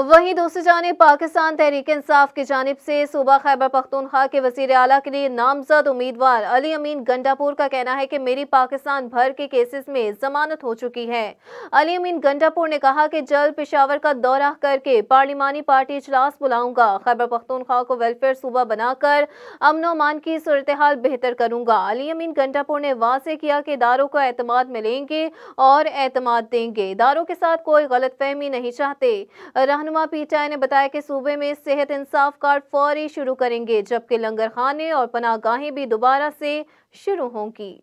वहीं दूसरी जानब पाकिस्तान तहरीक इंसाफ की जानब से सूबा खैबर पख्तूनख्वा के वजीर अला के लिए नामजद उम्मीदवार अली अमीन गंडापुर का कहना है कि मेरी पाकिस्तान भर के केसेस में जमानत हो चुकी है अली अमीन गंडापुर ने कहा कि जल्द पिशावर का दौरा करके पार्लिमानी पार्टी इजलास बुलाऊंगा खैबर पख्तूनख्वा को वेलफेयर सूबा बनाकर अमन अमान की सूरत हाल बेहतर करूंगा अली अमीन गंडापुर ने वाजे किया कि इदारों को अहतमाद में लेंगे और अतमाद देंगे इदारों के साथ कोई गलतफहमी नहीं चाहते रहन रहनुमा पीटीआई ने बताया कि सूबे में सेहत इंसाफ कार्ड फौरी शुरू करेंगे जबकि लंगर खाने और पनागाहें भी दोबारा से शुरू होंगी